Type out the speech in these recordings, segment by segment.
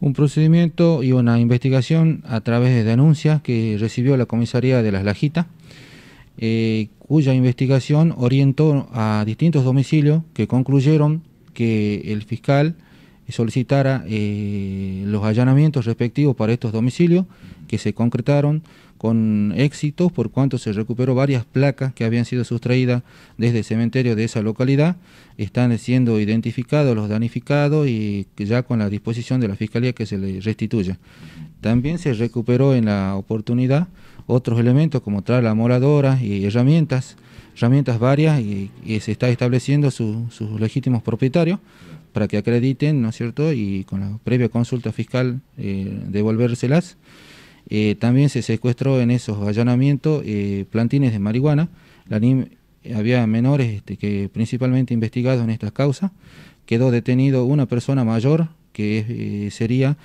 un procedimiento y una investigación a través de denuncias que recibió la comisaría de Las Lajitas, eh, cuya investigación orientó a distintos domicilios que concluyeron que el fiscal solicitara eh, los allanamientos respectivos para estos domicilios que se concretaron con éxito por cuanto se recuperó varias placas que habían sido sustraídas desde el cementerio de esa localidad. Están siendo identificados los danificados y ya con la disposición de la Fiscalía que se les restituya. También se recuperó en la oportunidad otros elementos como la moradora y herramientas, herramientas varias y, se está estableciendo sus legítimos propietarios para que acrediten, ¿no es cierto? Y con la previa consulta fiscal eh, devolvérselas. Eh, también se secuestró en esos allanamientos eh, plantines de marihuana. había menores este, que principalmente investigados en estas causas. Quedó detenido una persona mayor que sería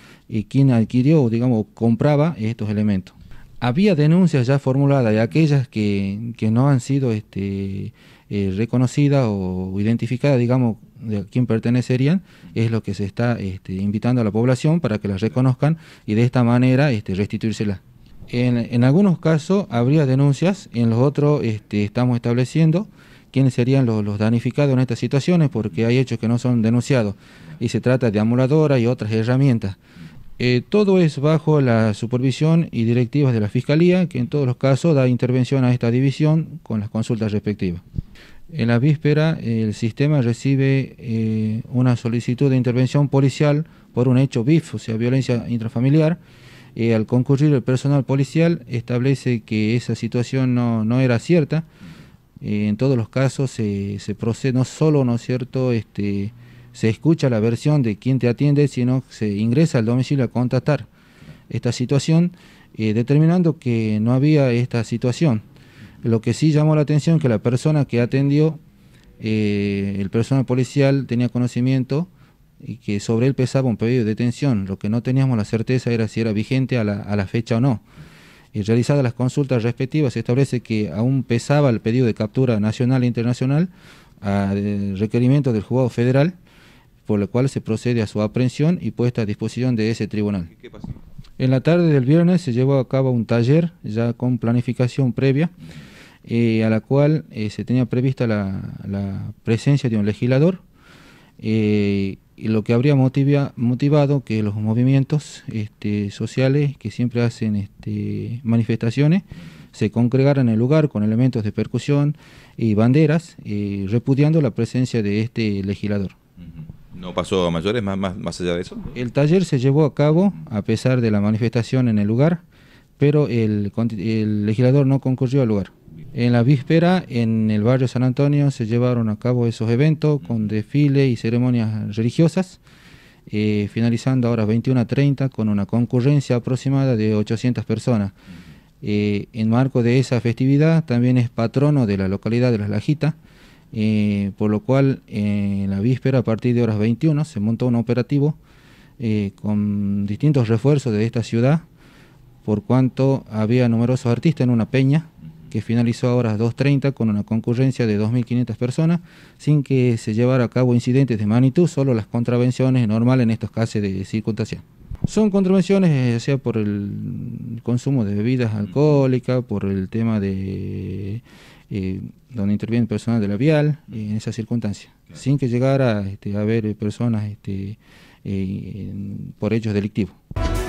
quien adquirió, digamos, compraba estos elementos. Había denuncias ya formuladas de aquellas que, no han sido este, reconocidas o identificadas, digamos, de quién pertenecerían, es lo que se está este, invitando a la población para que las reconozcan y de esta manera este, restituírselas. En, algunos casos habría denuncias, en los otros este, estamos estableciendo quiénes serían los, danificados en estas situaciones porque hay hechos que no son denunciados y se trata de amuladoras y otras herramientas. Eh, todo es bajo la supervisión y directivas de la Fiscalía, que en todos los casos da intervención a esta división con las consultas respectivas. En la víspera, el sistema recibe eh, una solicitud de intervención policial por un hecho BIF, o sea, violencia intrafamiliar. Eh, al concurrir el personal policial, establece que esa situación no, era cierta. Eh, en todos los casos se, procede, no solo, ¿no es cierto?, este, se escucha la versión de quien te atiende, sino que se ingresa al domicilio a contactar esta situación, determinando que no había esta situación. Lo que sí llamó la atención que la persona que atendió, eh, el personal policial tenía conocimiento y que sobre él pesaba un pedido de detención. Lo que no teníamos la certeza era si era vigente a la, fecha o no. Y realizadas las consultas respectivas, se establece que aún pesaba el pedido de captura nacional e internacional a eh, requerimiento del juzgado federal, por lo cual se procede a su aprehensión y puesta a disposición de ese tribunal. En la tarde del viernes se llevó a cabo un taller ya con planificación previa. Eh, a la cual eh, se tenía prevista la, presencia de un legislador, eh, y lo que habría motivado que los movimientos este, sociales que siempre hacen este, manifestaciones se congregaran en el lugar con elementos de percusión y banderas, repudiando la presencia de este legislador. ¿No pasó a mayores más, más, más allá de eso? El taller se llevó a cabo a pesar de la manifestación en el lugar, pero el legislador no concurrió al lugar. En la víspera, en el barrio San Antonio, se llevaron a cabo esos eventos con desfiles y ceremonias religiosas, eh, finalizando ahora 21 21.30 con una concurrencia aproximada de 800 personas. Eh, en marco de esa festividad, también es patrono de la localidad de Las Lajitas, eh, por lo cual en la víspera, a partir de horas 21, se montó un operativo con distintos refuerzos de esta ciudad, por cuanto había numerosos artistas en una peña que finalizó a 2.30 con una concurrencia de 2.500 personas, sin que se llevara a cabo incidentes de magnitud, solo las contravenciones normales en estos casos de circunstancia. Son contravenciones, eh, ya sea por el consumo de bebidas alcohólicas, por el tema de eh, donde interviene personal de la vial, en esa circunstancia sin que llegara este, a haber personas este, eh, por hechos delictivos.